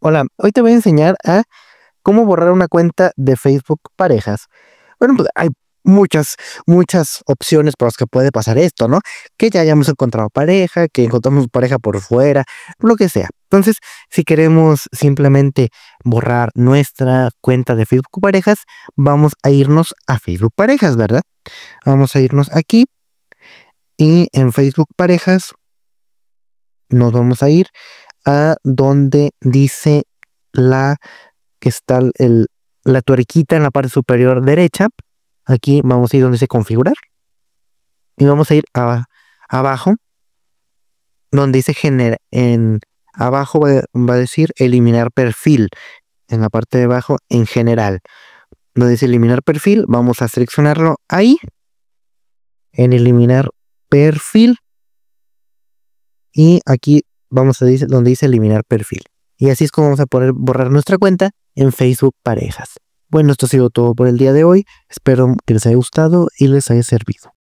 Hola, hoy te voy a enseñar a cómo borrar una cuenta de Facebook parejas. Bueno, pues hay muchas, muchas opciones por las que puede pasar esto, ¿no? Que ya hayamos encontrado pareja, que encontramos pareja por fuera, lo que sea. Entonces, si queremos simplemente borrar nuestra cuenta de Facebook parejas, vamos a irnos a Facebook parejas, ¿verdad? Vamos a irnos aquí y en Facebook parejas nos vamos a ir a donde dice la que está el, la tuerquita en la parte superior derecha. Aquí vamos a ir donde dice configurar. Y vamos a ir abajo, donde dice generar. En, abajo va, a decir eliminar perfil. En la parte de abajo, en general. Donde dice eliminar perfil, vamos a seleccionarlo ahí. En eliminar perfil. Y aquí vamos a donde dice eliminar perfil. Y así es como vamos a poder borrar nuestra cuenta en Facebook Parejas. Bueno, esto ha sido todo por el día de hoy. Espero que les haya gustado y les haya servido.